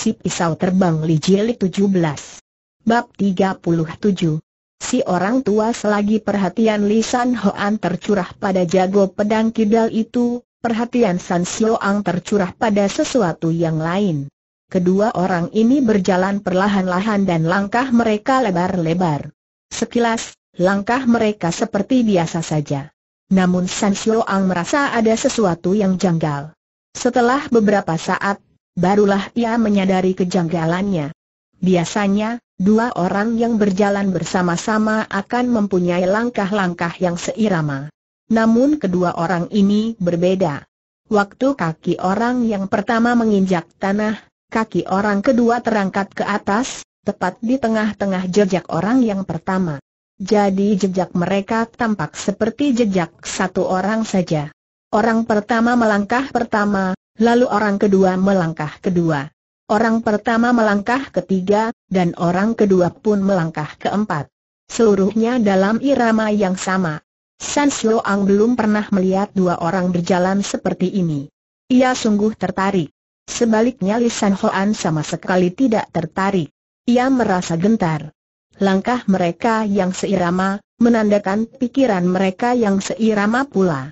Si Pisau Terbang Li Jilid 17. Bab 37. Si orang tua selagi perhatian Li San Hoan tercurah pada jago pedang kidal itu, perhatian San ang tercurah pada sesuatu yang lain. Kedua orang ini berjalan perlahan-lahan dan langkah mereka lebar-lebar. Sekilas, langkah mereka seperti biasa saja. Namun San ang merasa ada sesuatu yang janggal. Setelah beberapa saat, barulah ia menyadari kejanggalannya. Biasanya, dua orang yang berjalan bersama-sama akan mempunyai langkah-langkah yang seirama. Namun kedua orang ini berbeda. Waktu kaki orang yang pertama menginjak tanah, kaki orang kedua terangkat ke atas, tepat di tengah-tengah jejak orang yang pertama. Jadi jejak mereka tampak seperti jejak satu orang saja. Orang pertama melangkah pertama, Lalu orang kedua melangkah kedua. Orang pertama melangkah ketiga, dan orang kedua pun melangkah keempat. Seluruhnya dalam irama yang sama. San Ang belum pernah melihat dua orang berjalan seperti ini. Ia sungguh tertarik. Sebaliknya Li San Hoan sama sekali tidak tertarik. Ia merasa gentar. Langkah mereka yang seirama, menandakan pikiran mereka yang seirama pula.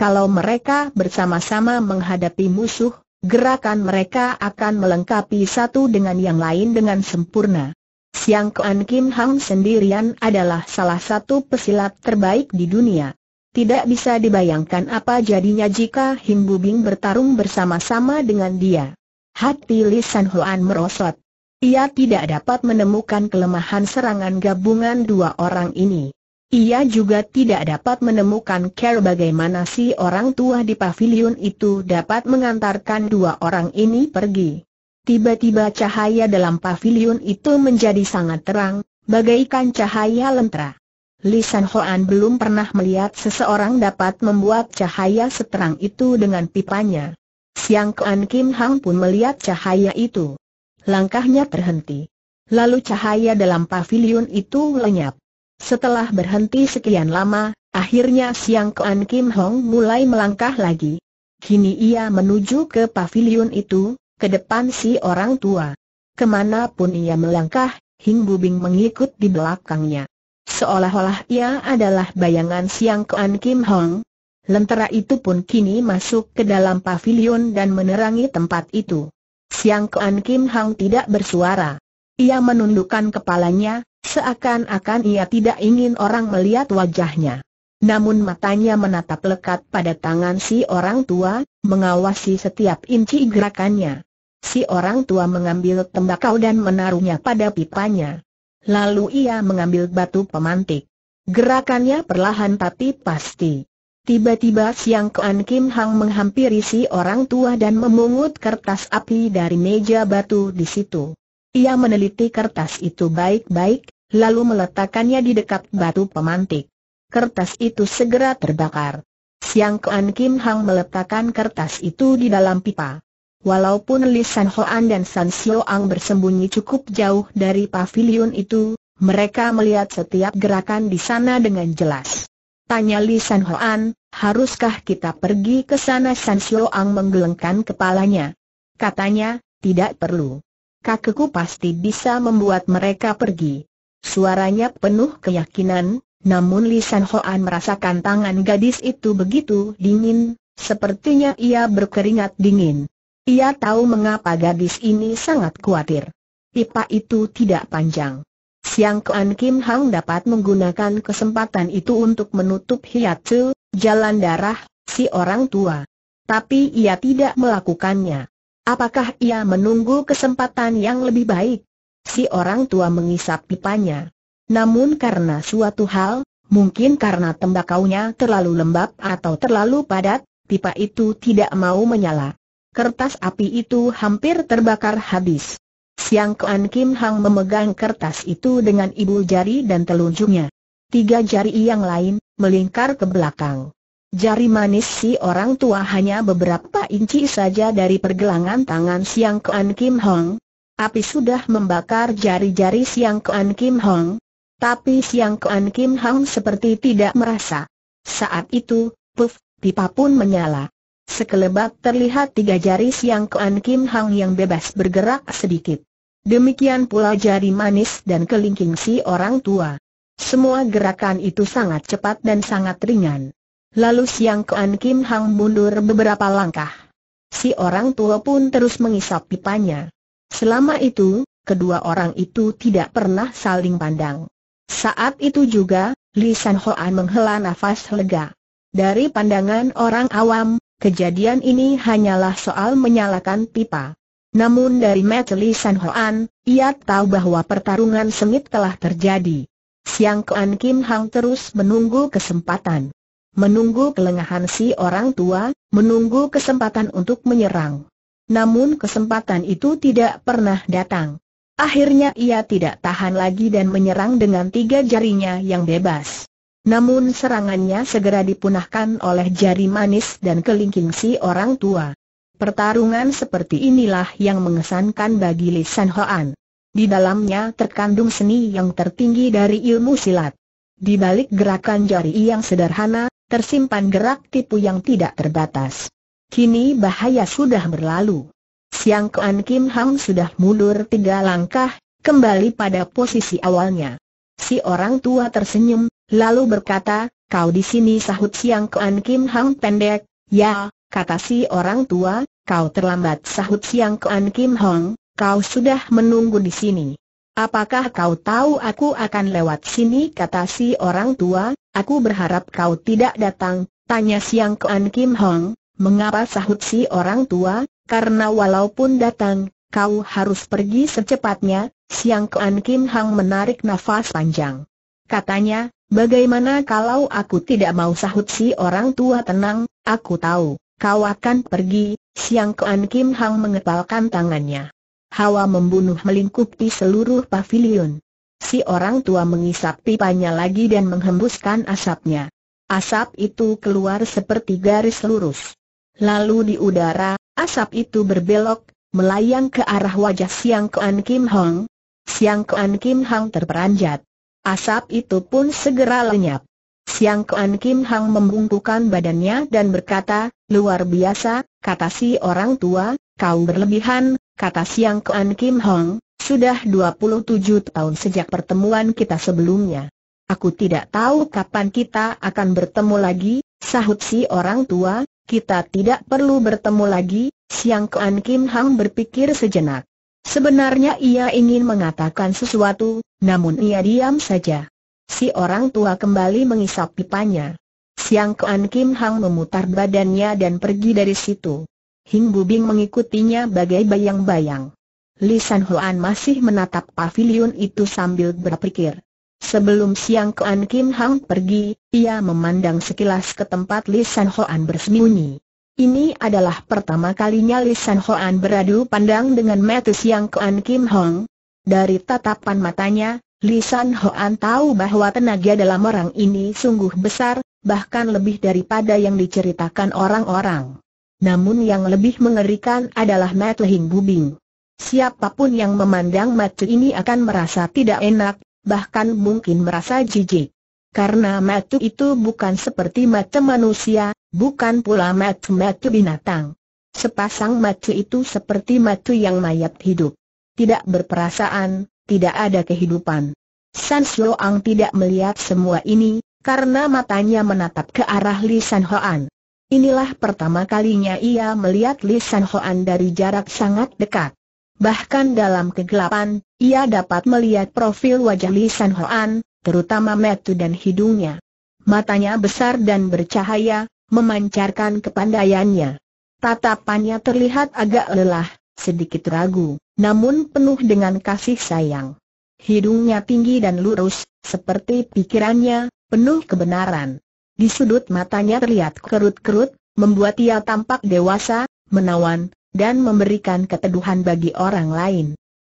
Kalau mereka bersama-sama menghadapi musuh, gerakan mereka akan melengkapi satu dengan yang lain dengan sempurna. Siang Kuan Kim Hang sendirian adalah salah satu pesilat terbaik di dunia. Tidak bisa dibayangkan apa jadinya jika Him Bing bertarung bersama-sama dengan dia. Hati Li San Hoan merosot. Ia tidak dapat menemukan kelemahan serangan gabungan dua orang ini. Ia juga tidak dapat menemukan care bagaimana si orang tua di pavilion itu dapat mengantarkan dua orang ini pergi. Tiba-tiba cahaya dalam pavilion itu menjadi sangat terang, bagaikan cahaya lentera. Lisan Hoan belum pernah melihat seseorang dapat membuat cahaya seterang itu dengan pipanya. Siang Kuan Kim Hang pun melihat cahaya itu. Langkahnya terhenti. Lalu cahaya dalam pavilion itu lenyap. Setelah berhenti sekian lama, akhirnya Siang Kuan Kim Hong mulai melangkah lagi. Kini ia menuju ke pavilion itu, ke depan si orang tua. Kemana pun ia melangkah, Hing Bubing mengikut di belakangnya. Seolah-olah ia adalah bayangan Siang Kuan Kim Hong. Lentera itu pun kini masuk ke dalam pavilion dan menerangi tempat itu. Siang Kuan Kim Hong tidak bersuara. Ia menundukkan kepalanya, Seakan-akan ia tidak ingin orang melihat wajahnya. Namun matanya menatap lekat pada tangan si orang tua, mengawasi setiap inci gerakannya. Si orang tua mengambil tembakau dan menaruhnya pada pipanya. Lalu ia mengambil batu pemantik. Gerakannya perlahan tapi pasti. Tiba-tiba Siang Kuan Kim Hang menghampiri si orang tua dan memungut kertas api dari meja batu di situ. Ia meneliti kertas itu baik-baik, lalu meletakkannya di dekat batu pemantik. Kertas itu segera terbakar. Siang Kean Kim Hang meletakkan kertas itu di dalam pipa. Walaupun Li San Hoan dan San Ang bersembunyi cukup jauh dari pavilion itu, mereka melihat setiap gerakan di sana dengan jelas. Tanya Li San Hoan, haruskah kita pergi ke sana San Ang menggelengkan kepalanya. Katanya, tidak perlu kakekku pasti bisa membuat mereka pergi. Suaranya penuh keyakinan, namun Li San Hoan merasakan tangan gadis itu begitu dingin, sepertinya ia berkeringat dingin. Ia tahu mengapa gadis ini sangat khawatir. Pipa itu tidak panjang. Siang Kuan Kim Hang dapat menggunakan kesempatan itu untuk menutup hiatu, jalan darah, si orang tua. Tapi ia tidak melakukannya. Apakah ia menunggu kesempatan yang lebih baik? Si orang tua mengisap pipanya. Namun karena suatu hal, mungkin karena tembakaunya terlalu lembab atau terlalu padat, pipa itu tidak mau menyala. Kertas api itu hampir terbakar habis. Siang Kuan Kim Hang memegang kertas itu dengan ibu jari dan telunjuknya. Tiga jari yang lain, melingkar ke belakang. Jari manis si orang tua hanya beberapa inci saja dari pergelangan tangan Siang Kuan Kim Hong. Api sudah membakar jari-jari Siang Kuan Kim Hong. Tapi Siang Kuan Kim Hong seperti tidak merasa. Saat itu, puff, pipa pun menyala. Sekelebat terlihat tiga jari Siang Kuan Kim Hong yang bebas bergerak sedikit. Demikian pula jari manis dan kelingking si orang tua. Semua gerakan itu sangat cepat dan sangat ringan. Lalu Siang Kuan Kim Hang mundur beberapa langkah. Si orang tua pun terus mengisap pipanya. Selama itu, kedua orang itu tidak pernah saling pandang. Saat itu juga, Li San Hoan menghela nafas lega. Dari pandangan orang awam, kejadian ini hanyalah soal menyalakan pipa. Namun dari mata Li San Hoan, ia tahu bahwa pertarungan sengit telah terjadi. Siang Kuan Kim Hang terus menunggu kesempatan menunggu kelengahan si orang tua, menunggu kesempatan untuk menyerang. Namun kesempatan itu tidak pernah datang. Akhirnya ia tidak tahan lagi dan menyerang dengan tiga jarinya yang bebas. Namun serangannya segera dipunahkan oleh jari manis dan kelingking si orang tua. Pertarungan seperti inilah yang mengesankan bagi Li San Hoan. Di dalamnya terkandung seni yang tertinggi dari ilmu silat. Di balik gerakan jari yang sederhana, tersimpan gerak tipu yang tidak terbatas. Kini bahaya sudah berlalu. Siang Kean Kim Hang sudah mundur tiga langkah, kembali pada posisi awalnya. Si orang tua tersenyum, lalu berkata, kau di sini sahut Siang Kean Kim Hang pendek, ya, kata si orang tua, kau terlambat sahut Siang Kean Kim Hang, kau sudah menunggu di sini. Apakah kau tahu aku akan lewat sini kata si orang tua, aku berharap kau tidak datang, tanya siang ke An Kim Hong, mengapa sahut si orang tua, karena walaupun datang, kau harus pergi secepatnya, siang ke An Kim Hong menarik nafas panjang. Katanya, bagaimana kalau aku tidak mau sahut si orang tua tenang, aku tahu, kau akan pergi, siang ke An Kim Hong mengepalkan tangannya hawa membunuh melingkupi seluruh pavilion. Si orang tua mengisap pipanya lagi dan menghembuskan asapnya. Asap itu keluar seperti garis lurus. Lalu di udara, asap itu berbelok, melayang ke arah wajah Siang Kuan Kim Hong. Siang Kuan Kim Hong terperanjat. Asap itu pun segera lenyap. Siang Kuan Kim Hong membungkukan badannya dan berkata, luar biasa, kata si orang tua, kau berlebihan, kata Siang Kuan Kim Hong, sudah 27 tahun sejak pertemuan kita sebelumnya. Aku tidak tahu kapan kita akan bertemu lagi, sahut si orang tua, kita tidak perlu bertemu lagi, Siang Kuan Kim Hong berpikir sejenak. Sebenarnya ia ingin mengatakan sesuatu, namun ia diam saja. Si orang tua kembali mengisap pipanya. Siang Kuan Kim Hang memutar badannya dan pergi dari situ. Hing Bubing mengikutinya bagai bayang-bayang. Li San Hoan masih menatap pavilion itu sambil berpikir. Sebelum siang Kuan Kim Hang pergi, ia memandang sekilas ke tempat Li San Hoan bersembunyi. Ini adalah pertama kalinya Li San Hoan beradu pandang dengan metu Siang Kuan Kim Hong. Dari tatapan matanya, Li San Hoan tahu bahwa tenaga dalam orang ini sungguh besar, bahkan lebih daripada yang diceritakan orang-orang. Namun yang lebih mengerikan adalah Mat Lehing Bubing. Siapapun yang memandang mata ini akan merasa tidak enak, bahkan mungkin merasa jijik. Karena mata itu bukan seperti mata manusia, bukan pula mata-mata binatang. Sepasang mata itu seperti mata yang mayat hidup. Tidak berperasaan, tidak ada kehidupan. San Ang tidak melihat semua ini, karena matanya menatap ke arah Li San Hoan. Inilah pertama kalinya ia melihat Li San Hoan dari jarak sangat dekat. Bahkan dalam kegelapan, ia dapat melihat profil wajah Li San Hoan, terutama metu dan hidungnya. Matanya besar dan bercahaya, memancarkan kepandaiannya. Tatapannya terlihat agak lelah, sedikit ragu, namun penuh dengan kasih sayang. Hidungnya tinggi dan lurus, seperti pikirannya, penuh kebenaran. Di sudut matanya terlihat kerut-kerut, membuat ia tampak dewasa, menawan, dan memberikan keteduhan bagi orang lain.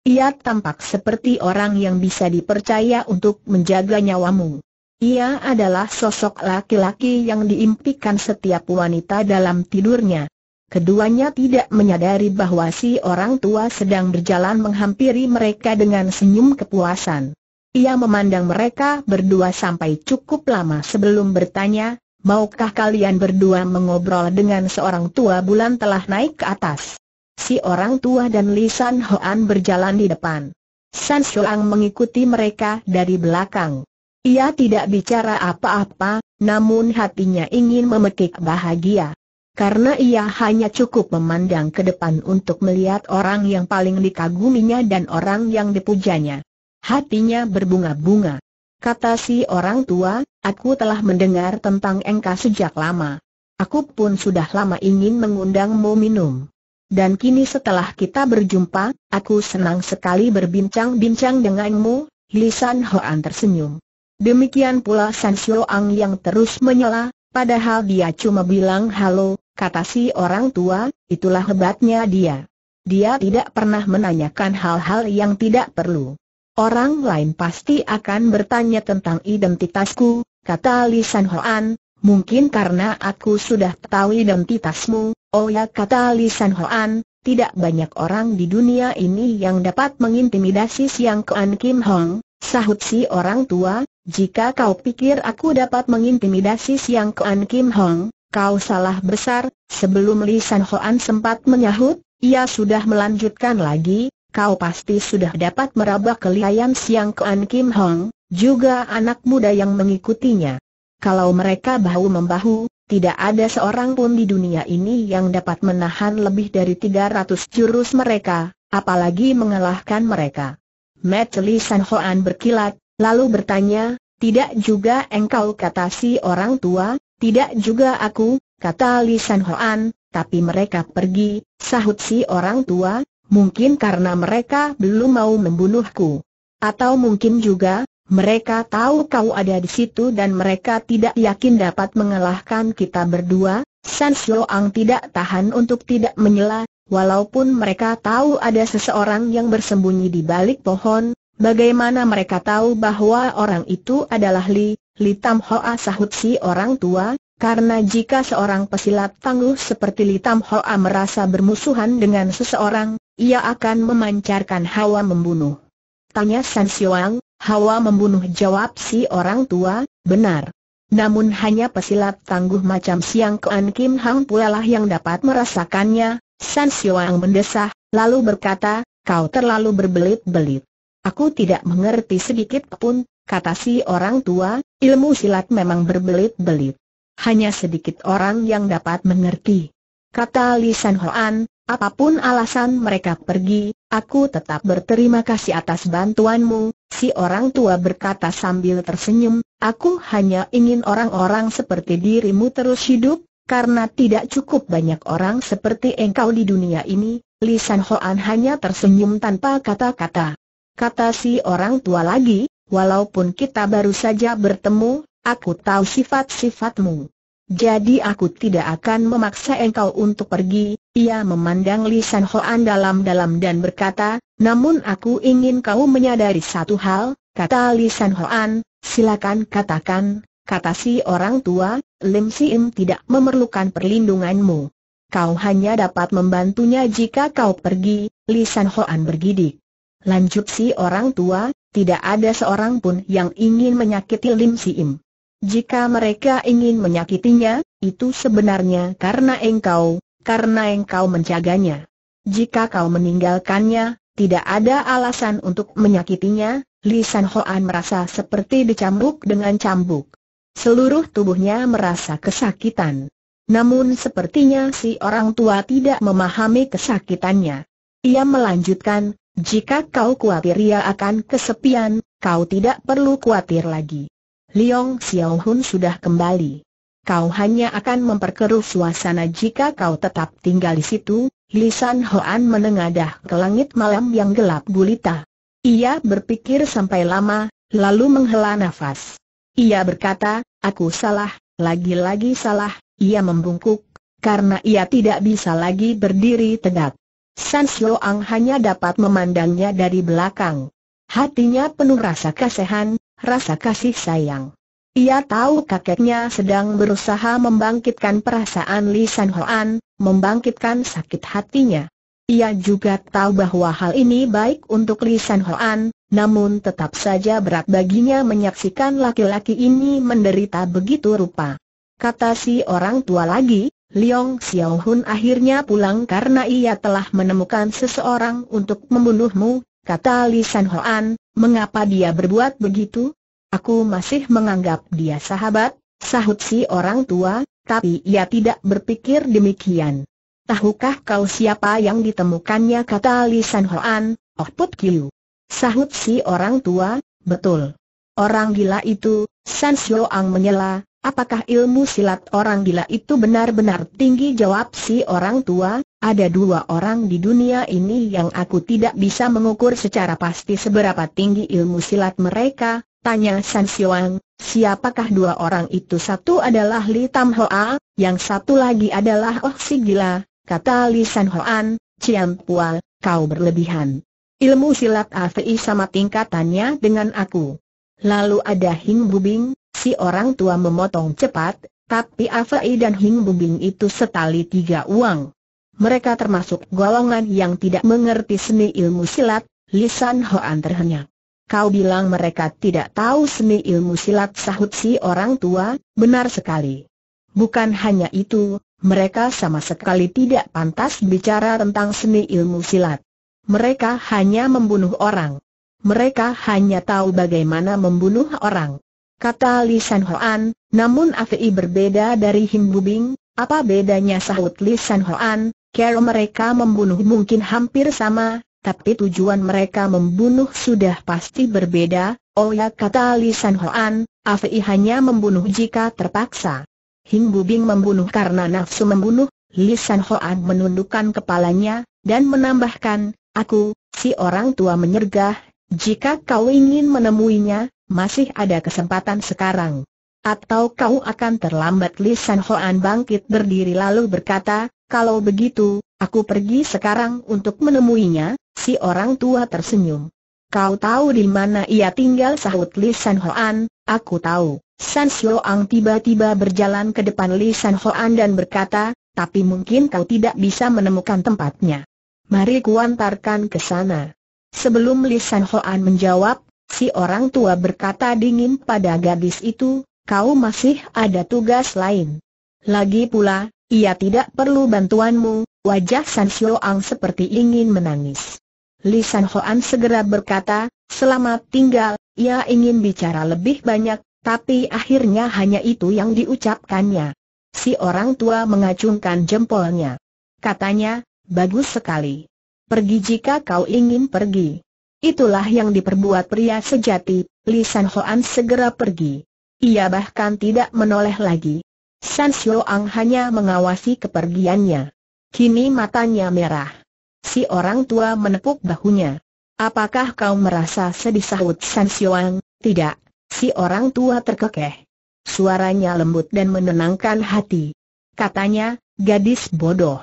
Ia tampak seperti orang yang bisa dipercaya untuk menjaga nyawamu. Ia adalah sosok laki-laki yang diimpikan setiap wanita dalam tidurnya. Keduanya tidak menyadari bahwa si orang tua sedang berjalan menghampiri mereka dengan senyum kepuasan. Ia memandang mereka berdua sampai cukup lama sebelum bertanya, maukah kalian berdua mengobrol dengan seorang tua bulan telah naik ke atas? Si orang tua dan Lisan Hoan berjalan di depan. San Shuang mengikuti mereka dari belakang. Ia tidak bicara apa-apa, namun hatinya ingin memetik bahagia. Karena ia hanya cukup memandang ke depan untuk melihat orang yang paling dikaguminya dan orang yang dipujanya. Hatinya berbunga-bunga. Kata si orang tua, aku telah mendengar tentang engkau sejak lama. Aku pun sudah lama ingin mengundangmu minum. Dan kini setelah kita berjumpa, aku senang sekali berbincang-bincang denganmu, Lisan Hoan tersenyum. Demikian pula San Ang yang terus menyela, padahal dia cuma bilang halo, kata si orang tua, itulah hebatnya dia. Dia tidak pernah menanyakan hal-hal yang tidak perlu. Orang lain pasti akan bertanya tentang identitasku, kata Li San Hoan, mungkin karena aku sudah tahu identitasmu, oh ya kata Li San Hoan, tidak banyak orang di dunia ini yang dapat mengintimidasi Siang Kuan Kim Hong, sahut si orang tua, jika kau pikir aku dapat mengintimidasi Siang Kuan Kim Hong, kau salah besar, sebelum Li San Hoan sempat menyahut, ia sudah melanjutkan lagi, kau pasti sudah dapat meraba kelihayan Siang Kuan Kim Hong, juga anak muda yang mengikutinya. Kalau mereka bahu-membahu, tidak ada seorang pun di dunia ini yang dapat menahan lebih dari 300 jurus mereka, apalagi mengalahkan mereka. Matt Li San Hoan berkilat, lalu bertanya, tidak juga engkau kata si orang tua, tidak juga aku, kata Li San Hoan, tapi mereka pergi, sahut si orang tua, Mungkin karena mereka belum mau membunuhku. Atau mungkin juga, mereka tahu kau ada di situ dan mereka tidak yakin dapat mengalahkan kita berdua. San ang tidak tahan untuk tidak menyela, walaupun mereka tahu ada seseorang yang bersembunyi di balik pohon, bagaimana mereka tahu bahwa orang itu adalah Li, Li Tam Hoa sahut si orang tua, karena jika seorang pesilat tangguh seperti Li Tam Hoa merasa bermusuhan dengan seseorang, ia akan memancarkan hawa membunuh. Tanya San Xiuang, hawa membunuh jawab si orang tua, benar. Namun hanya pesilat tangguh macam Siang Kean Kim Hang pula lah yang dapat merasakannya, San Xiuang mendesah, lalu berkata, kau terlalu berbelit-belit. Aku tidak mengerti sedikit pun, kata si orang tua, ilmu silat memang berbelit-belit. Hanya sedikit orang yang dapat mengerti. Kata Li San Hoan, Apapun alasan mereka pergi, aku tetap berterima kasih atas bantuanmu, si orang tua berkata sambil tersenyum, aku hanya ingin orang-orang seperti dirimu terus hidup, karena tidak cukup banyak orang seperti engkau di dunia ini, Li San Hoan hanya tersenyum tanpa kata-kata. Kata si orang tua lagi, walaupun kita baru saja bertemu, aku tahu sifat-sifatmu. Jadi aku tidak akan memaksa engkau untuk pergi, ia memandang Li San Hoan dalam-dalam dan berkata, namun aku ingin kau menyadari satu hal, kata Li San Hoan, silakan katakan, kata si orang tua, Lim Im tidak memerlukan perlindunganmu. Kau hanya dapat membantunya jika kau pergi, Li San Hoan bergidik. Lanjut si orang tua, tidak ada seorang pun yang ingin menyakiti Lim Im. Jika mereka ingin menyakitinya, itu sebenarnya karena engkau, karena engkau menjaganya. Jika kau meninggalkannya, tidak ada alasan untuk menyakitinya, Lisan San Hoan merasa seperti dicambuk dengan cambuk. Seluruh tubuhnya merasa kesakitan. Namun sepertinya si orang tua tidak memahami kesakitannya. Ia melanjutkan, jika kau khawatir ia akan kesepian, kau tidak perlu khawatir lagi. Liong Xiao Hun sudah kembali. Kau hanya akan memperkeruh suasana jika kau tetap tinggal di situ, Lisan Hoan menengadah ke langit malam yang gelap gulita. Ia berpikir sampai lama, lalu menghela nafas. Ia berkata, aku salah, lagi-lagi salah, ia membungkuk, karena ia tidak bisa lagi berdiri tegak. San Ang hanya dapat memandangnya dari belakang. Hatinya penuh rasa kasihan, rasa kasih sayang. Ia tahu kakeknya sedang berusaha membangkitkan perasaan Li San Hoan, membangkitkan sakit hatinya. Ia juga tahu bahwa hal ini baik untuk Li San Hoan, namun tetap saja berat baginya menyaksikan laki-laki ini menderita begitu rupa. Kata si orang tua lagi, Liong Xiaohun akhirnya pulang karena ia telah menemukan seseorang untuk membunuhmu, Kata Li Hoan, mengapa dia berbuat begitu? Aku masih menganggap dia sahabat, sahut si orang tua, tapi ia tidak berpikir demikian. Tahukah kau siapa yang ditemukannya kata Li Hoan, Oh Put Kiu. Sahut si orang tua, betul. Orang gila itu, San Ang menyela, apakah ilmu silat orang gila itu benar-benar tinggi jawab si orang tua, ada dua orang di dunia ini yang aku tidak bisa mengukur secara pasti seberapa tinggi ilmu silat mereka, tanya San Xiuang, siapakah dua orang itu? Satu adalah Li Tam Hoa, yang satu lagi adalah Oh Si Gila, kata Li San Hoan, Cian Pua, kau berlebihan. Ilmu silat AVI sama tingkatannya dengan aku. Lalu ada Hing Bubing, si orang tua memotong cepat, tapi AVI dan Hing Bubing itu setali tiga uang mereka termasuk golongan yang tidak mengerti seni ilmu silat, lisan Hoan terhenyak. Kau bilang mereka tidak tahu seni ilmu silat sahut si orang tua, benar sekali. Bukan hanya itu, mereka sama sekali tidak pantas bicara tentang seni ilmu silat. Mereka hanya membunuh orang. Mereka hanya tahu bagaimana membunuh orang. Kata Lisan Hoan, namun Afei berbeda dari Himbubing, apa bedanya sahut Lisan Hoan, kalau mereka membunuh mungkin hampir sama, tapi tujuan mereka membunuh sudah pasti berbeda, oh ya kata Li San Hoan, Afei hanya membunuh jika terpaksa. Hing Bubing membunuh karena nafsu membunuh, Li Hoan menundukkan kepalanya, dan menambahkan, aku, si orang tua menyergah, jika kau ingin menemuinya, masih ada kesempatan sekarang. Atau kau akan terlambat Li Hoan bangkit berdiri lalu berkata, kalau begitu, aku pergi sekarang untuk menemuinya, si orang tua tersenyum. Kau tahu di mana ia tinggal sahut Li Hoan, aku tahu. San Ang tiba-tiba berjalan ke depan Li Hoan dan berkata, tapi mungkin kau tidak bisa menemukan tempatnya. Mari kuantarkan ke sana. Sebelum Li Hoan menjawab, si orang tua berkata dingin pada gadis itu, kau masih ada tugas lain. Lagi pula, ia tidak perlu bantuanmu, wajah San Ang seperti ingin menangis. Li San Hoan segera berkata, selamat tinggal, ia ingin bicara lebih banyak, tapi akhirnya hanya itu yang diucapkannya. Si orang tua mengacungkan jempolnya. Katanya, bagus sekali. Pergi jika kau ingin pergi. Itulah yang diperbuat pria sejati, Li San Hoan segera pergi. Ia bahkan tidak menoleh lagi. San Ang hanya mengawasi kepergiannya. Kini matanya merah. Si orang tua menepuk bahunya. Apakah kau merasa sedih sahut San Ang? Tidak, si orang tua terkekeh. Suaranya lembut dan menenangkan hati. Katanya, gadis bodoh.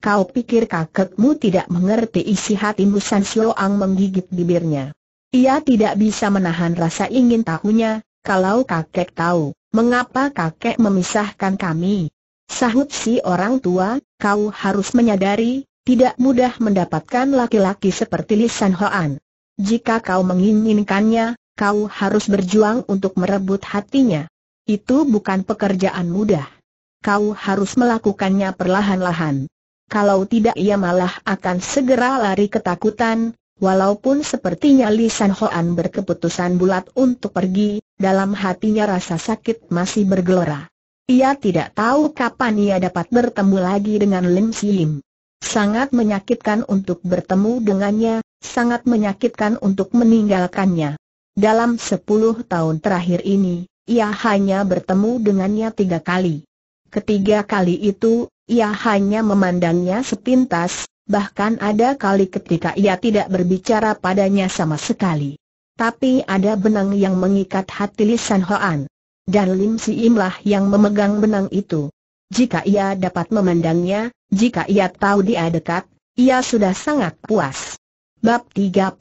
Kau pikir kakekmu tidak mengerti isi hatimu San Ang menggigit bibirnya. Ia tidak bisa menahan rasa ingin tahunya, kalau kakek tahu, mengapa kakek memisahkan kami? Sahut si orang tua, kau harus menyadari, tidak mudah mendapatkan laki-laki seperti Li Hoan. Jika kau menginginkannya, kau harus berjuang untuk merebut hatinya. Itu bukan pekerjaan mudah. Kau harus melakukannya perlahan-lahan. Kalau tidak ia malah akan segera lari ketakutan, Walaupun sepertinya Li San Hoan berkeputusan bulat untuk pergi, dalam hatinya rasa sakit masih bergelora. Ia tidak tahu kapan ia dapat bertemu lagi dengan Lim Si Lim. Sangat menyakitkan untuk bertemu dengannya, sangat menyakitkan untuk meninggalkannya. Dalam sepuluh tahun terakhir ini, ia hanya bertemu dengannya tiga kali. Ketiga kali itu, ia hanya memandangnya sepintas, bahkan ada kali ketika ia tidak berbicara padanya sama sekali. Tapi ada benang yang mengikat hati Lisan Hoan. Dan Lim Si Imlah yang memegang benang itu. Jika ia dapat memandangnya, jika ia tahu dia dekat, ia sudah sangat puas. Bab 38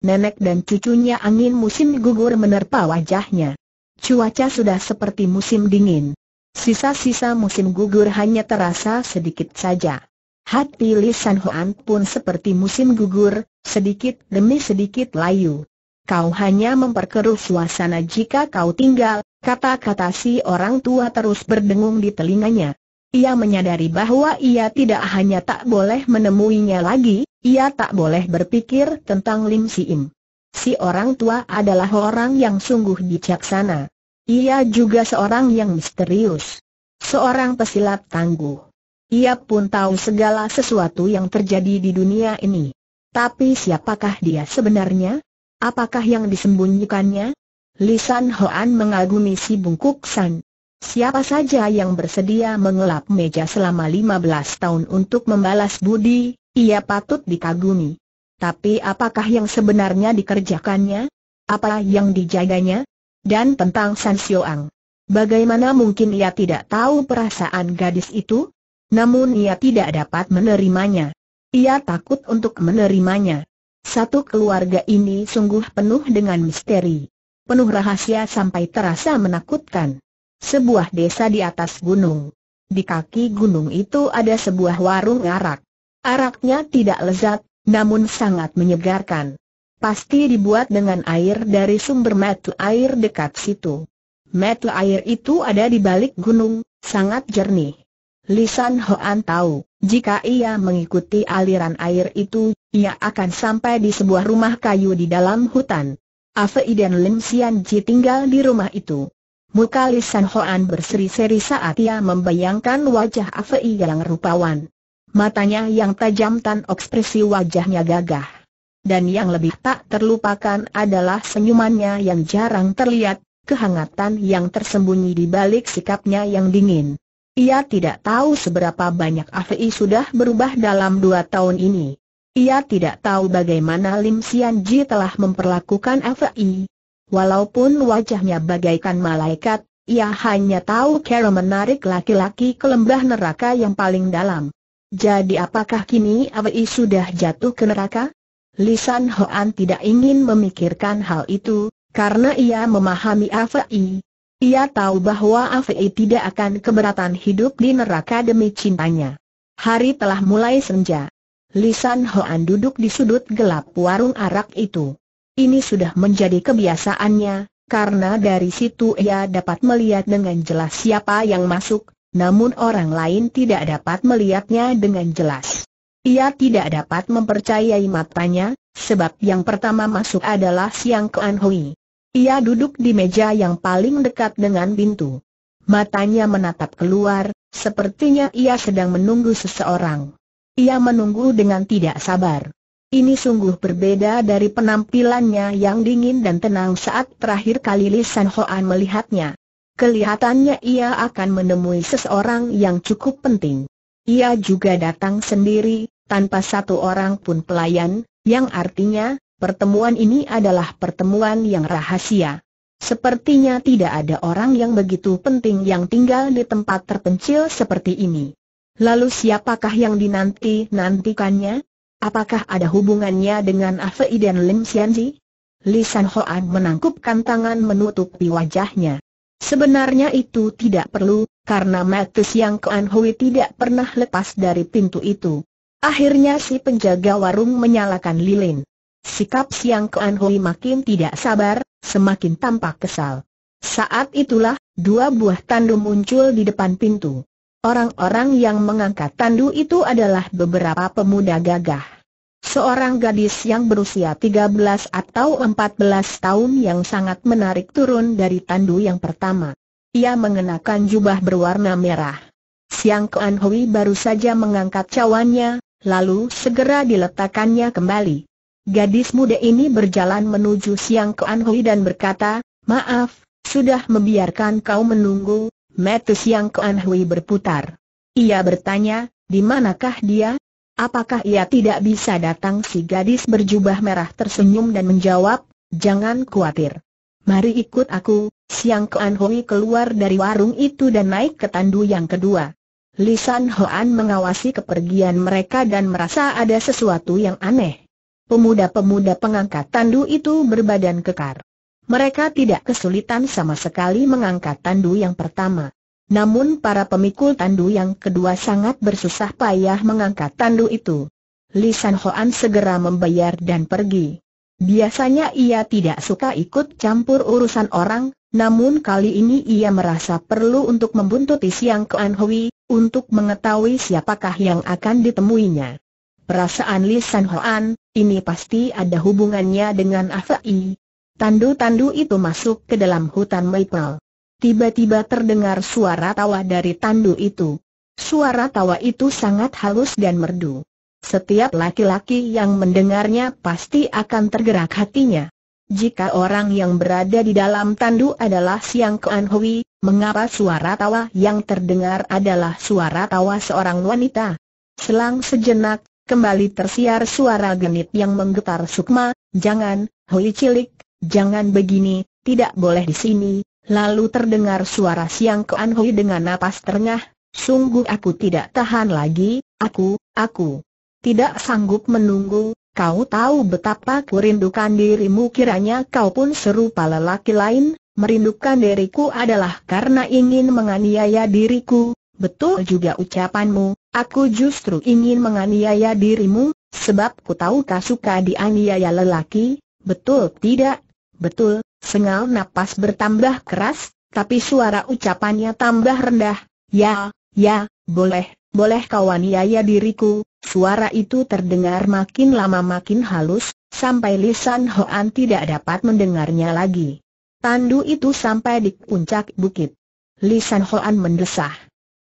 Nenek dan cucunya angin musim gugur menerpa wajahnya. Cuaca sudah seperti musim dingin. Sisa-sisa musim gugur hanya terasa sedikit saja. Hati Li San Hoan pun seperti musim gugur, sedikit demi sedikit layu. Kau hanya memperkeruh suasana jika kau tinggal, kata-kata si orang tua terus berdengung di telinganya. Ia menyadari bahwa ia tidak hanya tak boleh menemuinya lagi, ia tak boleh berpikir tentang Lim Si Im. Si orang tua adalah orang yang sungguh bijaksana. Ia juga seorang yang misterius. Seorang pesilat tangguh. Ia pun tahu segala sesuatu yang terjadi di dunia ini. Tapi siapakah dia sebenarnya? Apakah yang disembunyikannya? Lisan Hoan mengagumi si Bungkuk San. Siapa saja yang bersedia mengelap meja selama 15 tahun untuk membalas budi, ia patut dikagumi. Tapi apakah yang sebenarnya dikerjakannya? Apa yang dijaganya? Dan tentang San Sioang. Bagaimana mungkin ia tidak tahu perasaan gadis itu? Namun ia tidak dapat menerimanya. Ia takut untuk menerimanya. Satu keluarga ini sungguh penuh dengan misteri. Penuh rahasia sampai terasa menakutkan. Sebuah desa di atas gunung. Di kaki gunung itu ada sebuah warung arak. Araknya tidak lezat, namun sangat menyegarkan. Pasti dibuat dengan air dari sumber metu air dekat situ. Metu air itu ada di balik gunung, sangat jernih. Lisan Hoan tahu, jika ia mengikuti aliran air itu, ia akan sampai di sebuah rumah kayu di dalam hutan. Afei dan Lim Sian Ji tinggal di rumah itu. Muka Lisan Hoan berseri-seri saat ia membayangkan wajah Afei yang rupawan. Matanya yang tajam dan ekspresi wajahnya gagah. Dan yang lebih tak terlupakan adalah senyumannya yang jarang terlihat, kehangatan yang tersembunyi di balik sikapnya yang dingin. Ia tidak tahu seberapa banyak AVI sudah berubah dalam dua tahun ini. Ia tidak tahu bagaimana Lim Sian Ji telah memperlakukan AVI. Walaupun wajahnya bagaikan malaikat, ia hanya tahu cara menarik laki-laki ke lembah neraka yang paling dalam. Jadi apakah kini AVI sudah jatuh ke neraka? Lisan Hoan tidak ingin memikirkan hal itu, karena ia memahami AVI. Ia tahu bahwa Afei tidak akan keberatan hidup di neraka demi cintanya. Hari telah mulai senja. Lisan Hoan duduk di sudut gelap warung arak itu. Ini sudah menjadi kebiasaannya, karena dari situ ia dapat melihat dengan jelas siapa yang masuk, namun orang lain tidak dapat melihatnya dengan jelas. Ia tidak dapat mempercayai matanya, sebab yang pertama masuk adalah Siang Kuan Hui. Ia duduk di meja yang paling dekat dengan pintu. Matanya menatap keluar, sepertinya ia sedang menunggu seseorang. Ia menunggu dengan tidak sabar. Ini sungguh berbeda dari penampilannya yang dingin dan tenang saat terakhir kali Li Hoan melihatnya. Kelihatannya ia akan menemui seseorang yang cukup penting. Ia juga datang sendiri, tanpa satu orang pun pelayan, yang artinya, Pertemuan ini adalah pertemuan yang rahasia. Sepertinya tidak ada orang yang begitu penting yang tinggal di tempat terpencil seperti ini. Lalu siapakah yang dinanti-nantikannya? Apakah ada hubungannya dengan Afei dan Lim Xianzi? Li San Hoan menangkupkan tangan menutupi wajahnya. Sebenarnya itu tidak perlu, karena Matus Yang Kuan Hui tidak pernah lepas dari pintu itu. Akhirnya si penjaga warung menyalakan lilin. Sikap Siang Kuan Hui makin tidak sabar, semakin tampak kesal. Saat itulah, dua buah tandu muncul di depan pintu. Orang-orang yang mengangkat tandu itu adalah beberapa pemuda gagah. Seorang gadis yang berusia 13 atau 14 tahun yang sangat menarik turun dari tandu yang pertama. Ia mengenakan jubah berwarna merah. Siang Kuan Hui baru saja mengangkat cawannya, lalu segera diletakkannya kembali. Gadis muda ini berjalan menuju Siang Kuan Hui dan berkata, Maaf, sudah membiarkan kau menunggu, metu Siang Kuan Hui berputar. Ia bertanya, di manakah dia? Apakah ia tidak bisa datang si gadis berjubah merah tersenyum dan menjawab, jangan khawatir. Mari ikut aku, Siang Kuan Hui keluar dari warung itu dan naik ke tandu yang kedua. Lisan Hoan mengawasi kepergian mereka dan merasa ada sesuatu yang aneh pemuda-pemuda pengangkat tandu itu berbadan kekar. Mereka tidak kesulitan sama sekali mengangkat tandu yang pertama. Namun para pemikul tandu yang kedua sangat bersusah payah mengangkat tandu itu. Lisan Hoan segera membayar dan pergi. Biasanya ia tidak suka ikut campur urusan orang, namun kali ini ia merasa perlu untuk membuntuti Siang Kuan Hui, untuk mengetahui siapakah yang akan ditemuinya. Perasaan Li San Hoan, ini pasti ada hubungannya dengan Afai. Tandu-tandu itu masuk ke dalam hutan Maple. Tiba-tiba terdengar suara tawa dari tandu itu. Suara tawa itu sangat halus dan merdu. Setiap laki-laki yang mendengarnya pasti akan tergerak hatinya. Jika orang yang berada di dalam tandu adalah Siang Kuan Hui, mengapa suara tawa yang terdengar adalah suara tawa seorang wanita? Selang sejenak, kembali tersiar suara genit yang menggetar sukma, jangan, hui cilik, jangan begini, tidak boleh di sini, lalu terdengar suara siang Koan Hui dengan napas terengah, sungguh aku tidak tahan lagi, aku, aku tidak sanggup menunggu, kau tahu betapa rindukan dirimu kiranya kau pun serupa lelaki lain, merindukan diriku adalah karena ingin menganiaya diriku, betul juga ucapanmu, Aku justru ingin menganiaya dirimu, sebab ku tahu kau suka dianiaya lelaki, betul tidak? Betul, sengal napas bertambah keras, tapi suara ucapannya tambah rendah. Ya, ya, boleh, boleh kau aniaya diriku. Suara itu terdengar makin lama makin halus, sampai lisan Hoan tidak dapat mendengarnya lagi. Tandu itu sampai di puncak bukit. Lisan Hoan mendesah.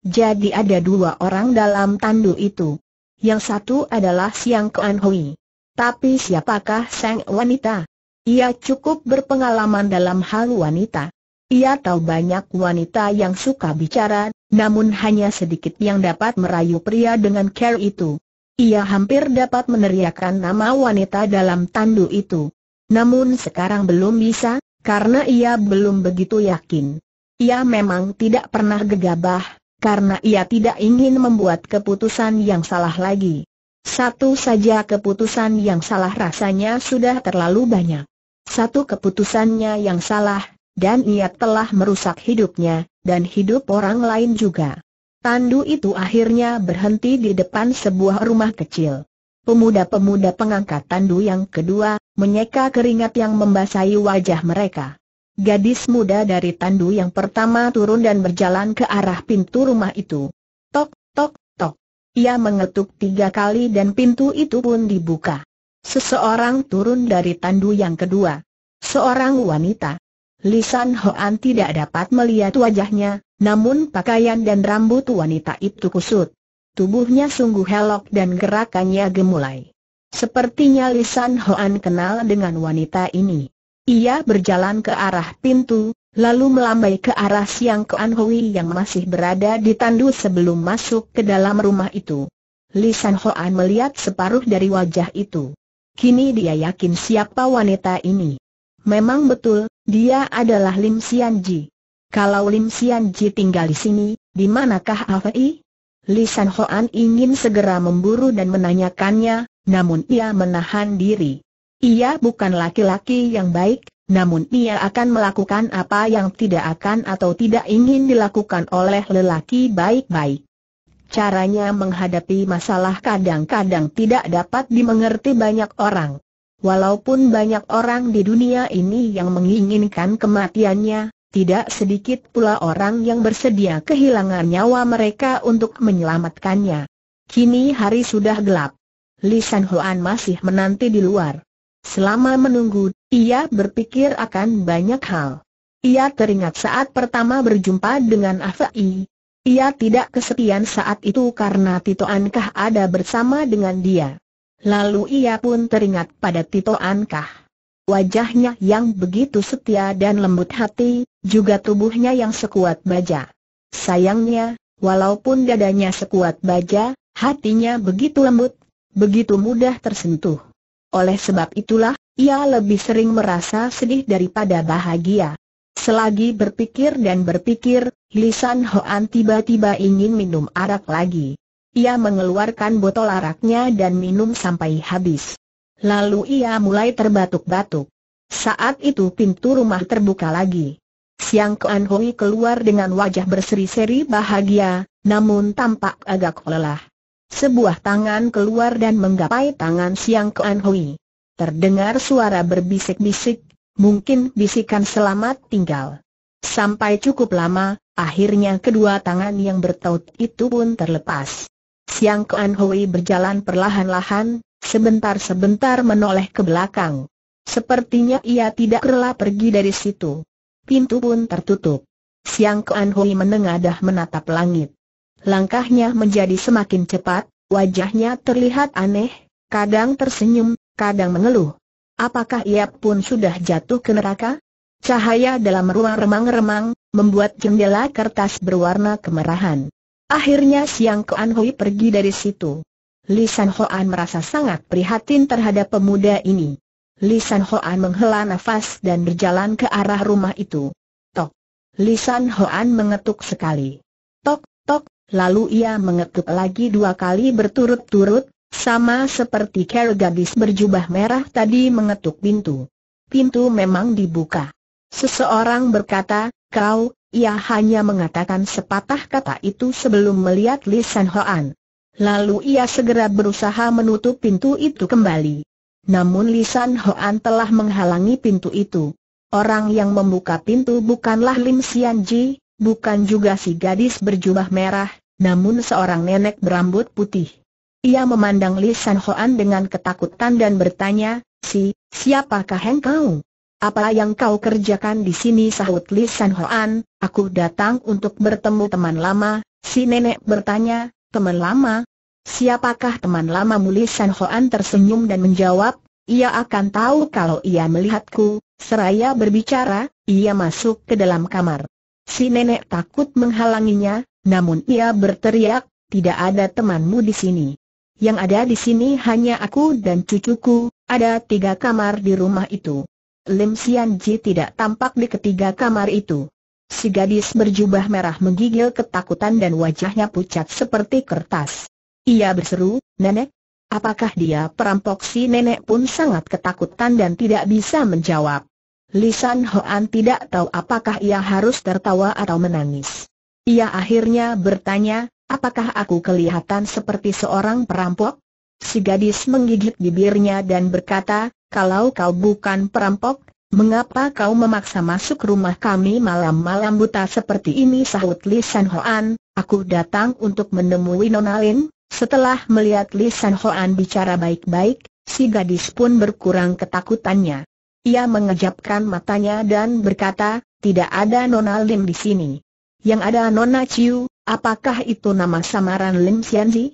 Jadi ada dua orang dalam tandu itu. Yang satu adalah Siang Kuan Hui. Tapi siapakah sang wanita? Ia cukup berpengalaman dalam hal wanita. Ia tahu banyak wanita yang suka bicara, namun hanya sedikit yang dapat merayu pria dengan care itu. Ia hampir dapat meneriakkan nama wanita dalam tandu itu. Namun sekarang belum bisa, karena ia belum begitu yakin. Ia memang tidak pernah gegabah, karena ia tidak ingin membuat keputusan yang salah lagi. Satu saja keputusan yang salah rasanya sudah terlalu banyak. Satu keputusannya yang salah, dan ia telah merusak hidupnya, dan hidup orang lain juga. Tandu itu akhirnya berhenti di depan sebuah rumah kecil. Pemuda-pemuda pengangkat tandu yang kedua, menyeka keringat yang membasahi wajah mereka. Gadis muda dari Tandu yang pertama turun dan berjalan ke arah pintu rumah itu. Tok, tok, tok. Ia mengetuk tiga kali dan pintu itu pun dibuka. Seseorang turun dari Tandu yang kedua. Seorang wanita. Lisan Hoan tidak dapat melihat wajahnya, namun pakaian dan rambut wanita itu kusut. Tubuhnya sungguh helok dan gerakannya gemulai. Sepertinya Lisan Hoan kenal dengan wanita ini. Ia berjalan ke arah pintu, lalu melambai ke arah Siang ke Anhui yang masih berada di tandu sebelum masuk ke dalam rumah itu. Li San Hoan melihat separuh dari wajah itu. Kini dia yakin siapa wanita ini. Memang betul, dia adalah Lim Sian Ji. Kalau Lim Sian Ji tinggal di sini, di manakah Afei? Li San Hoan ingin segera memburu dan menanyakannya, namun ia menahan diri. Ia bukan laki-laki yang baik, namun ia akan melakukan apa yang tidak akan atau tidak ingin dilakukan oleh lelaki baik-baik. Caranya menghadapi masalah kadang-kadang tidak dapat dimengerti banyak orang. Walaupun banyak orang di dunia ini yang menginginkan kematiannya, tidak sedikit pula orang yang bersedia kehilangan nyawa mereka untuk menyelamatkannya. Kini hari sudah gelap. Lisan Huan masih menanti di luar. Selama menunggu, ia berpikir akan banyak hal. Ia teringat saat pertama berjumpa dengan Afai. Ia tidak kesepian saat itu karena Tito Ankah ada bersama dengan dia. Lalu ia pun teringat pada Tito Ankah. Wajahnya yang begitu setia dan lembut hati, juga tubuhnya yang sekuat baja. Sayangnya, walaupun dadanya sekuat baja, hatinya begitu lembut, begitu mudah tersentuh. Oleh sebab itulah, ia lebih sering merasa sedih daripada bahagia. Selagi berpikir dan berpikir, Lisan Hoan tiba-tiba ingin minum arak lagi. Ia mengeluarkan botol araknya dan minum sampai habis. Lalu ia mulai terbatuk-batuk. Saat itu pintu rumah terbuka lagi. Siang Kuan Hoi keluar dengan wajah berseri-seri bahagia, namun tampak agak lelah. Sebuah tangan keluar dan menggapai tangan Siang Kuan Hui. Terdengar suara berbisik-bisik, mungkin bisikan selamat tinggal. Sampai cukup lama, akhirnya kedua tangan yang bertaut itu pun terlepas. Siang Kuan Hui berjalan perlahan-lahan, sebentar-sebentar menoleh ke belakang. Sepertinya ia tidak rela pergi dari situ. Pintu pun tertutup. Siang Kuan Hui menengadah menatap langit. Langkahnya menjadi semakin cepat, wajahnya terlihat aneh, kadang tersenyum, kadang mengeluh. Apakah ia pun sudah jatuh ke neraka? Cahaya dalam ruang remang-remang, membuat jendela kertas berwarna kemerahan. Akhirnya Siang Kuan Hui pergi dari situ. Li San Hoan merasa sangat prihatin terhadap pemuda ini. Li San Hoan menghela nafas dan berjalan ke arah rumah itu. Tok. Li San Hoan mengetuk sekali. Tok, tok, lalu ia mengetuk lagi dua kali berturut-turut, sama seperti cara gadis berjubah merah tadi mengetuk pintu. Pintu memang dibuka. Seseorang berkata, kau, ia hanya mengatakan sepatah kata itu sebelum melihat Lisan Hoan. Lalu ia segera berusaha menutup pintu itu kembali. Namun Lisan Hoan telah menghalangi pintu itu. Orang yang membuka pintu bukanlah Lim Sian Ji, bukan juga si gadis berjubah merah, namun seorang nenek berambut putih. Ia memandang Li San Hoan dengan ketakutan dan bertanya, Si, siapakah engkau? Apa yang kau kerjakan di sini sahut Li San Hoan, aku datang untuk bertemu teman lama, si nenek bertanya, teman lama? Siapakah teman lama Li San Hoan tersenyum dan menjawab, ia akan tahu kalau ia melihatku, seraya berbicara, ia masuk ke dalam kamar. Si nenek takut menghalanginya, namun ia berteriak, tidak ada temanmu di sini. Yang ada di sini hanya aku dan cucuku, ada tiga kamar di rumah itu. Lim Sian Ji tidak tampak di ketiga kamar itu. Si gadis berjubah merah menggigil ketakutan dan wajahnya pucat seperti kertas. Ia berseru, Nenek, apakah dia perampok si nenek pun sangat ketakutan dan tidak bisa menjawab. Lisan Hoan tidak tahu apakah ia harus tertawa atau menangis. Ia akhirnya bertanya, apakah aku kelihatan seperti seorang perampok? Si gadis menggigit bibirnya dan berkata, kalau kau bukan perampok, mengapa kau memaksa masuk rumah kami malam-malam buta seperti ini sahut Lisan Hoan, aku datang untuk menemui Nona Lin, setelah melihat Lisan Hoan bicara baik-baik, si gadis pun berkurang ketakutannya. Ia mengejapkan matanya dan berkata, tidak ada Nona Lim di sini. Yang ada Nona Chiu, apakah itu nama samaran Lim Xianzi?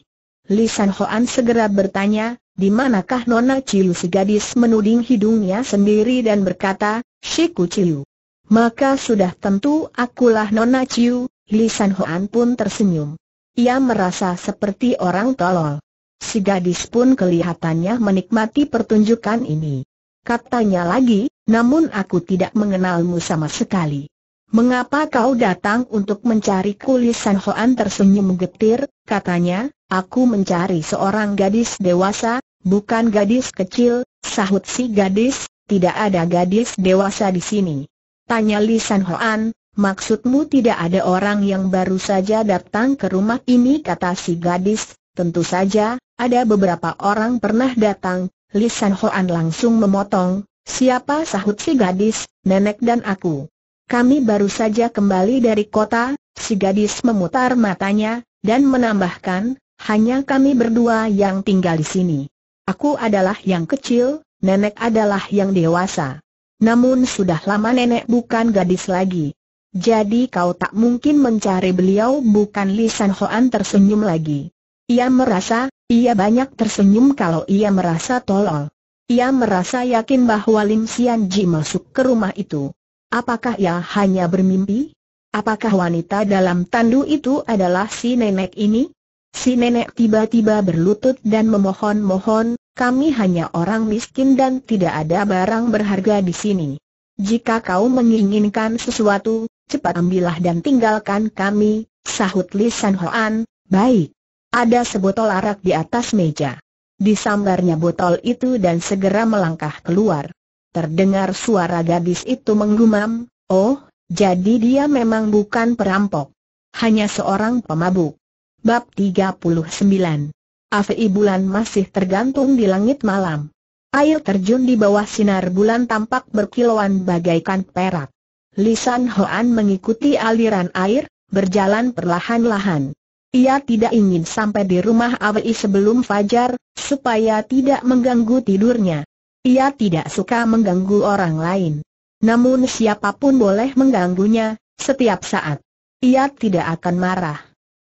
Li San Hoan segera bertanya, di manakah Nona Chiu si gadis menuding hidungnya sendiri dan berkata, Shiku Chiu. Maka sudah tentu akulah Nona Chiu, Li San Hoan pun tersenyum. Ia merasa seperti orang tolol. Si gadis pun kelihatannya menikmati pertunjukan ini. Katanya lagi, namun aku tidak mengenalmu sama sekali. Mengapa kau datang untuk mencari kulis San Hoan tersenyum getir, katanya, aku mencari seorang gadis dewasa, bukan gadis kecil, sahut si gadis, tidak ada gadis dewasa di sini. Tanya Li San Hoan, maksudmu tidak ada orang yang baru saja datang ke rumah ini kata si gadis, tentu saja, ada beberapa orang pernah datang, Li San Hoan langsung memotong, siapa sahut si gadis, nenek dan aku. Kami baru saja kembali dari kota, si gadis memutar matanya, dan menambahkan, hanya kami berdua yang tinggal di sini. Aku adalah yang kecil, nenek adalah yang dewasa. Namun sudah lama nenek bukan gadis lagi. Jadi kau tak mungkin mencari beliau bukan Li San Hoan tersenyum lagi. Ia merasa, ia banyak tersenyum kalau ia merasa tolol. Ia merasa yakin bahwa Lim Sian Ji masuk ke rumah itu. Apakah ia hanya bermimpi? Apakah wanita dalam tandu itu adalah si nenek ini? Si nenek tiba-tiba berlutut dan memohon-mohon, kami hanya orang miskin dan tidak ada barang berharga di sini. Jika kau menginginkan sesuatu, cepat ambillah dan tinggalkan kami, sahut Li San Hoan, baik. Ada sebotol arak di atas meja. Disambarnya botol itu dan segera melangkah keluar. Terdengar suara gadis itu menggumam, oh, jadi dia memang bukan perampok. Hanya seorang pemabuk. Bab 39 Afi bulan masih tergantung di langit malam. Air terjun di bawah sinar bulan tampak berkilauan bagaikan perak. Lisan Hoan mengikuti aliran air, berjalan perlahan-lahan. Ia tidak ingin sampai di rumah Awi sebelum fajar, supaya tidak mengganggu tidurnya. Ia tidak suka mengganggu orang lain. Namun siapapun boleh mengganggunya, setiap saat. Ia tidak akan marah.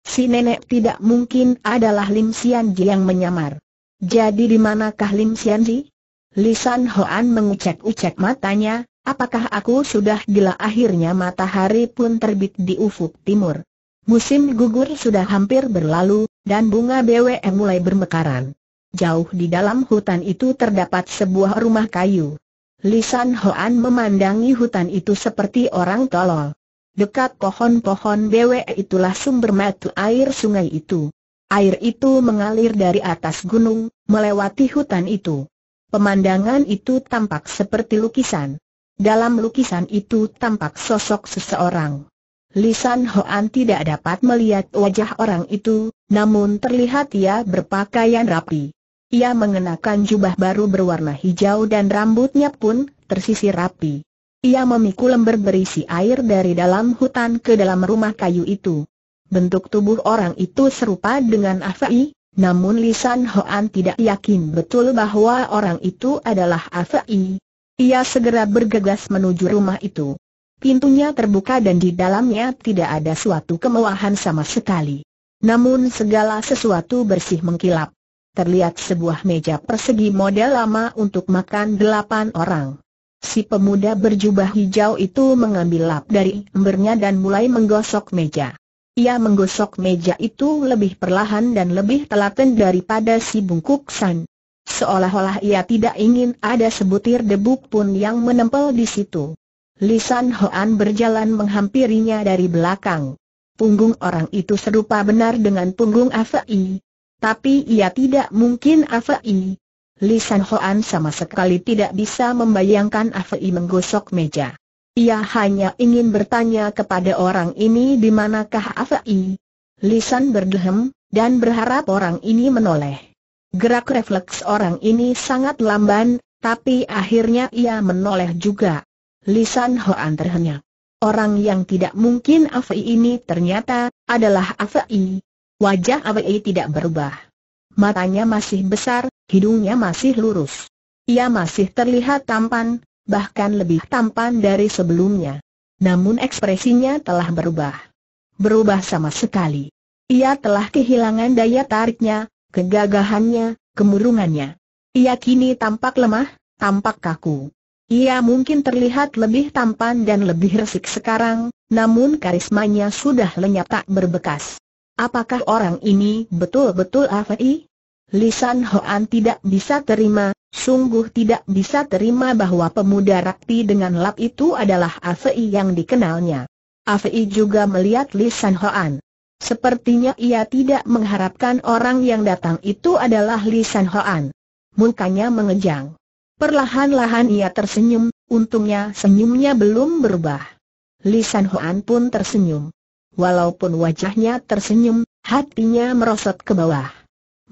Si nenek tidak mungkin adalah Lim Sianji yang menyamar. Jadi di manakah Lim Sianji? Lisan Hoan mengucek-ucek matanya, apakah aku sudah gila akhirnya matahari pun terbit di ufuk timur. Musim gugur sudah hampir berlalu, dan bunga BWM mulai bermekaran. Jauh di dalam hutan itu terdapat sebuah rumah kayu. Lisan Hoan memandangi hutan itu seperti orang tolol. Dekat pohon-pohon BWE itulah sumber mata air sungai itu. Air itu mengalir dari atas gunung, melewati hutan itu. Pemandangan itu tampak seperti lukisan. Dalam lukisan itu tampak sosok seseorang. Lisan Hoan tidak dapat melihat wajah orang itu, namun terlihat ia berpakaian rapi. Ia mengenakan jubah baru berwarna hijau dan rambutnya pun tersisir rapi. Ia memikul lembar berisi air dari dalam hutan ke dalam rumah kayu itu. Bentuk tubuh orang itu serupa dengan Afai, namun Lisan Hoan tidak yakin betul bahwa orang itu adalah Afai. Ia segera bergegas menuju rumah itu. Pintunya terbuka dan di dalamnya tidak ada suatu kemewahan sama sekali. Namun segala sesuatu bersih mengkilap. Terlihat sebuah meja persegi model lama untuk makan delapan orang. Si pemuda berjubah hijau itu mengambil lap dari embernya dan mulai menggosok meja. Ia menggosok meja itu lebih perlahan dan lebih telaten daripada si bungkuk san. Seolah-olah ia tidak ingin ada sebutir debu pun yang menempel di situ. Lisan Hoan berjalan menghampirinya dari belakang. Punggung orang itu serupa benar dengan punggung Afei. Tapi ia tidak mungkin Afei. Lisan Hoan sama sekali tidak bisa membayangkan Afei menggosok meja. Ia hanya ingin bertanya kepada orang ini di manakah Afei. Lisan berdehem, dan berharap orang ini menoleh. Gerak refleks orang ini sangat lamban, tapi akhirnya ia menoleh juga. Lisan Hoan terhenyak. Orang yang tidak mungkin Afei ini ternyata adalah Afei. Wajah Afei tidak berubah. Matanya masih besar, hidungnya masih lurus. Ia masih terlihat tampan, bahkan lebih tampan dari sebelumnya. Namun ekspresinya telah berubah. Berubah sama sekali. Ia telah kehilangan daya tariknya, kegagahannya, kemurungannya. Ia kini tampak lemah, tampak kaku. Ia mungkin terlihat lebih tampan dan lebih resik sekarang, namun karismanya sudah lenyap tak berbekas. Apakah orang ini betul-betul Afei? Lisan Hoan tidak bisa terima, sungguh tidak bisa terima bahwa pemuda rakti dengan lap itu adalah Afei yang dikenalnya. Afei juga melihat Lisan Hoan. Sepertinya ia tidak mengharapkan orang yang datang itu adalah Lisan Hoan. Mukanya mengejang. Perlahan-lahan ia tersenyum, untungnya senyumnya belum berubah. Lisan Hoan pun tersenyum. Walaupun wajahnya tersenyum, hatinya merosot ke bawah.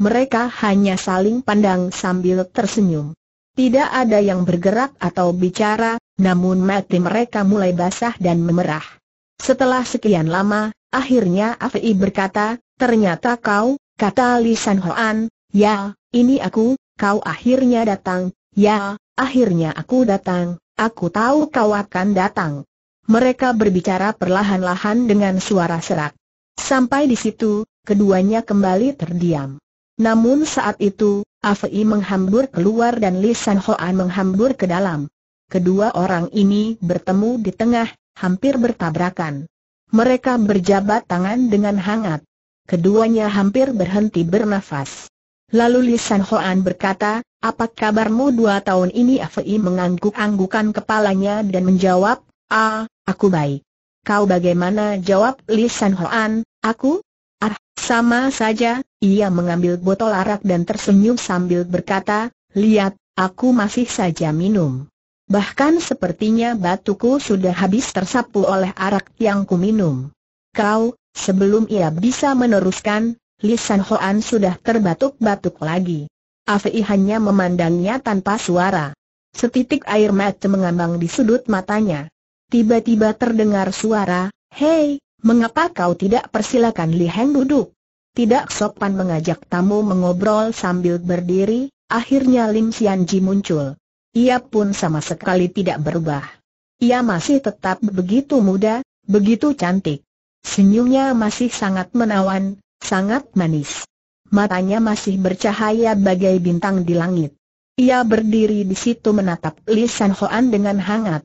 Mereka hanya saling pandang sambil tersenyum. Tidak ada yang bergerak atau bicara, namun mati mereka mulai basah dan memerah. Setelah sekian lama, akhirnya Afi berkata, ternyata kau, kata Lisan Hoan, ya, ini aku, kau akhirnya datang, Ya, akhirnya aku datang, aku tahu kau akan datang. Mereka berbicara perlahan-lahan dengan suara serak. Sampai di situ, keduanya kembali terdiam. Namun saat itu, Afei menghambur keluar dan Li San Hoan menghambur ke dalam. Kedua orang ini bertemu di tengah, hampir bertabrakan. Mereka berjabat tangan dengan hangat. Keduanya hampir berhenti bernafas. Lalu Li San Hoan berkata, apa kabarmu dua tahun ini Fei mengangguk-anggukan kepalanya dan menjawab, Ah, aku baik. Kau bagaimana jawab Li San Hoan, aku? Ah, sama saja, ia mengambil botol arak dan tersenyum sambil berkata, Lihat, aku masih saja minum. Bahkan sepertinya batuku sudah habis tersapu oleh arak yang kuminum. Kau, sebelum ia bisa meneruskan, Li San Hoan sudah terbatuk-batuk lagi. Afi hanya memandangnya tanpa suara. Setitik air mata mengambang di sudut matanya. Tiba-tiba terdengar suara, Hei, mengapa kau tidak persilakan Li Heng duduk? Tidak sopan mengajak tamu mengobrol sambil berdiri, akhirnya Lim Sian Ji muncul. Ia pun sama sekali tidak berubah. Ia masih tetap begitu muda, begitu cantik. Senyumnya masih sangat menawan, sangat manis matanya masih bercahaya bagai bintang di langit. Ia berdiri di situ menatap Li San Hoan dengan hangat.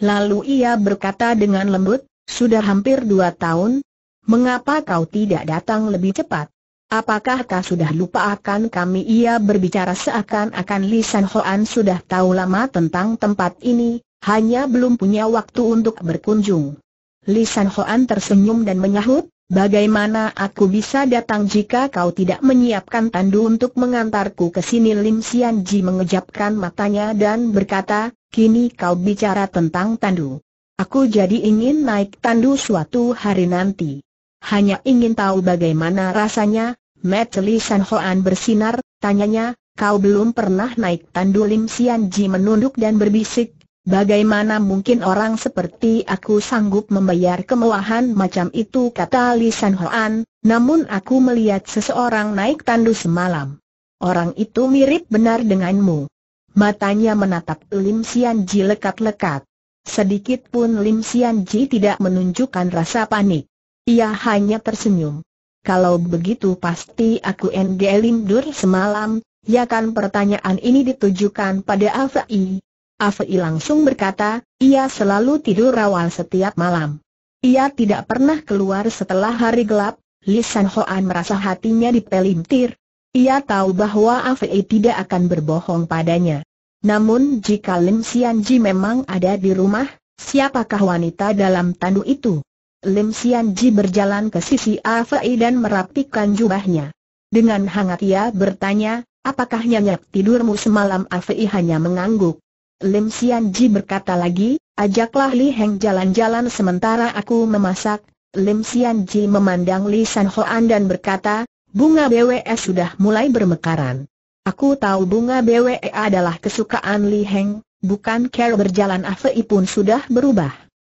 Lalu ia berkata dengan lembut, sudah hampir dua tahun, mengapa kau tidak datang lebih cepat? Apakah kau sudah lupa akan kami? Ia berbicara seakan-akan Li San Hoan sudah tahu lama tentang tempat ini, hanya belum punya waktu untuk berkunjung. Li San Hoan tersenyum dan menyahut, Bagaimana aku bisa datang jika kau tidak menyiapkan tandu untuk mengantarku ke sini Lim Sian Ji mengejapkan matanya dan berkata, kini kau bicara tentang tandu. Aku jadi ingin naik tandu suatu hari nanti. Hanya ingin tahu bagaimana rasanya, Matt Li San Hoan bersinar, tanyanya, kau belum pernah naik tandu Lim Sian Ji menunduk dan berbisik, Bagaimana mungkin orang seperti aku sanggup membayar kemewahan macam itu kata Li Hoan, namun aku melihat seseorang naik tandu semalam. Orang itu mirip benar denganmu. Matanya menatap Lim Sian Ji lekat-lekat. Sedikit pun Lim Sian Ji tidak menunjukkan rasa panik. Ia hanya tersenyum. Kalau begitu pasti aku NG Lim Dur semalam, ya kan pertanyaan ini ditujukan pada Afai, Afei langsung berkata, ia selalu tidur awal setiap malam. Ia tidak pernah keluar setelah hari gelap, Li San Hoan merasa hatinya dipelintir. Ia tahu bahwa Afei tidak akan berbohong padanya. Namun jika Lim Sian Ji memang ada di rumah, siapakah wanita dalam tandu itu? Lim Sian Ji berjalan ke sisi Afei dan merapikan jubahnya. Dengan hangat ia bertanya, apakah nyenyak tidurmu semalam Afei hanya mengangguk. Lim Sian Ji berkata lagi, ajaklah Li Heng jalan-jalan sementara aku memasak. Lim Sian Ji memandang Li San Hoan dan berkata, bunga BWS e sudah mulai bermekaran. Aku tahu bunga BWE adalah kesukaan Li Heng, bukan care berjalan Afei pun sudah berubah.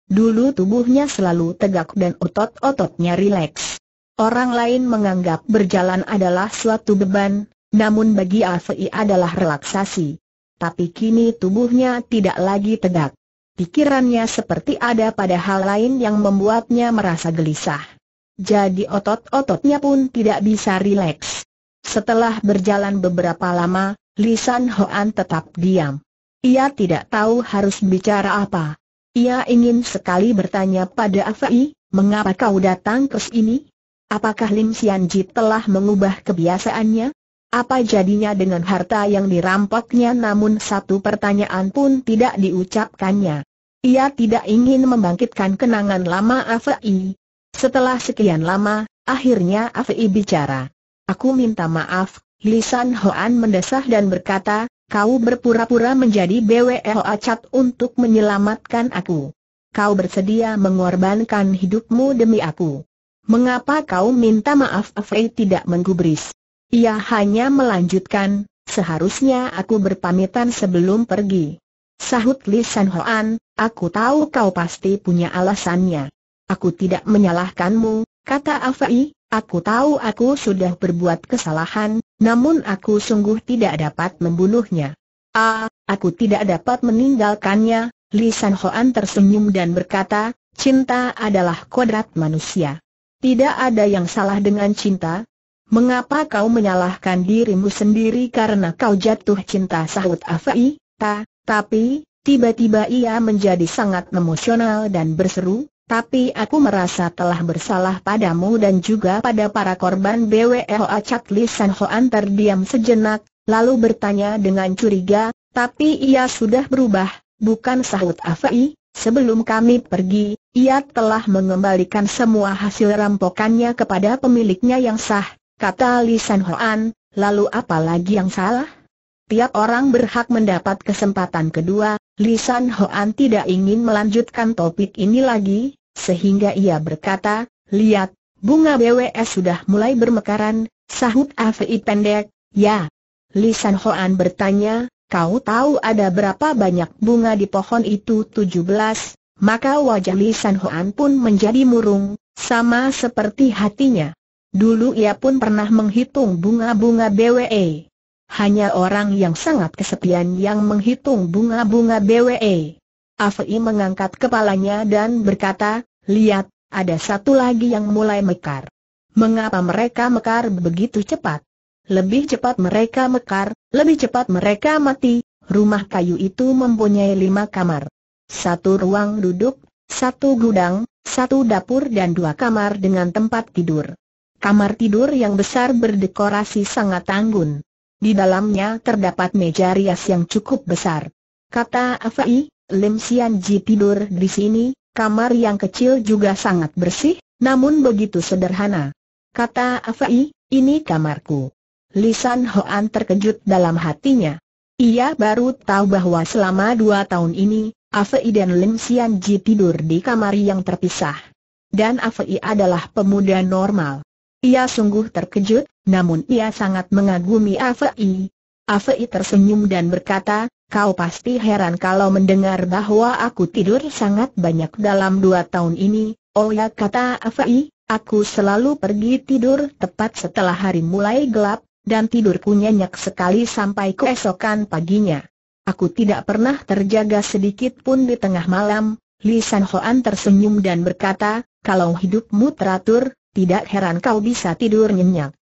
Dulu tubuhnya selalu tegak dan otot-ototnya rileks. Orang lain menganggap berjalan adalah suatu beban, namun bagi Afei adalah relaksasi tapi kini tubuhnya tidak lagi tegak. Pikirannya seperti ada pada hal lain yang membuatnya merasa gelisah. Jadi otot-ototnya pun tidak bisa rileks. Setelah berjalan beberapa lama, Lisan Hoan tetap diam. Ia tidak tahu harus bicara apa. Ia ingin sekali bertanya pada Afai, mengapa kau datang ke sini? Apakah Lim Sian Ji telah mengubah kebiasaannya? Apa jadinya dengan harta yang dirampoknya namun satu pertanyaan pun tidak diucapkannya. Ia tidak ingin membangkitkan kenangan lama Afei. Setelah sekian lama, akhirnya Afei bicara. Aku minta maaf, Lisan Hoan mendesah dan berkata, kau berpura-pura menjadi BWL Acat untuk menyelamatkan aku. Kau bersedia mengorbankan hidupmu demi aku. Mengapa kau minta maaf Afei tidak menggubris? Ia hanya melanjutkan, seharusnya aku berpamitan sebelum pergi. Sahut Li San Hoan, aku tahu kau pasti punya alasannya. Aku tidak menyalahkanmu, kata Afai, aku tahu aku sudah berbuat kesalahan, namun aku sungguh tidak dapat membunuhnya. Ah, aku tidak dapat meninggalkannya, Li San Hoan tersenyum dan berkata, cinta adalah kodrat manusia. Tidak ada yang salah dengan cinta, Mengapa kau menyalahkan dirimu sendiri karena kau jatuh cinta sahut Afai? Ta, tapi, tiba-tiba ia menjadi sangat emosional dan berseru, tapi aku merasa telah bersalah padamu dan juga pada para korban BWL Acak Li San Hoan terdiam sejenak, lalu bertanya dengan curiga, tapi ia sudah berubah, bukan sahut Afai, sebelum kami pergi, ia telah mengembalikan semua hasil rampokannya kepada pemiliknya yang sah, kata Li Hoan, lalu apa lagi yang salah? Tiap orang berhak mendapat kesempatan kedua, Li Hoan tidak ingin melanjutkan topik ini lagi, sehingga ia berkata, lihat, bunga BWS sudah mulai bermekaran, sahut AVI pendek, ya. Li Hoan bertanya, kau tahu ada berapa banyak bunga di pohon itu 17, maka wajah Li Hoan pun menjadi murung, sama seperti hatinya. Dulu ia pun pernah menghitung bunga-bunga BWE. Hanya orang yang sangat kesepian yang menghitung bunga-bunga BWE. Afi mengangkat kepalanya dan berkata, lihat, ada satu lagi yang mulai mekar. Mengapa mereka mekar begitu cepat? Lebih cepat mereka mekar, lebih cepat mereka mati. Rumah kayu itu mempunyai lima kamar. Satu ruang duduk, satu gudang, satu dapur dan dua kamar dengan tempat tidur. Kamar tidur yang besar berdekorasi sangat anggun. Di dalamnya terdapat meja rias yang cukup besar. Kata Afai, Lim Sian Ji tidur di sini, kamar yang kecil juga sangat bersih, namun begitu sederhana. Kata Afai, ini kamarku. Lisan Hoan terkejut dalam hatinya. Ia baru tahu bahwa selama dua tahun ini, Afei dan Lim Sian Ji tidur di kamar yang terpisah. Dan Afei adalah pemuda normal. Ia sungguh terkejut, namun ia sangat mengagumi Afei. Afei tersenyum dan berkata, kau pasti heran kalau mendengar bahwa aku tidur sangat banyak dalam dua tahun ini, oh ya kata Afei, aku selalu pergi tidur tepat setelah hari mulai gelap, dan tidurku nyenyak sekali sampai keesokan paginya. Aku tidak pernah terjaga sedikit pun di tengah malam, Li San tersenyum dan berkata, kalau hidupmu teratur, tidak heran kau bisa tidur nyenyak.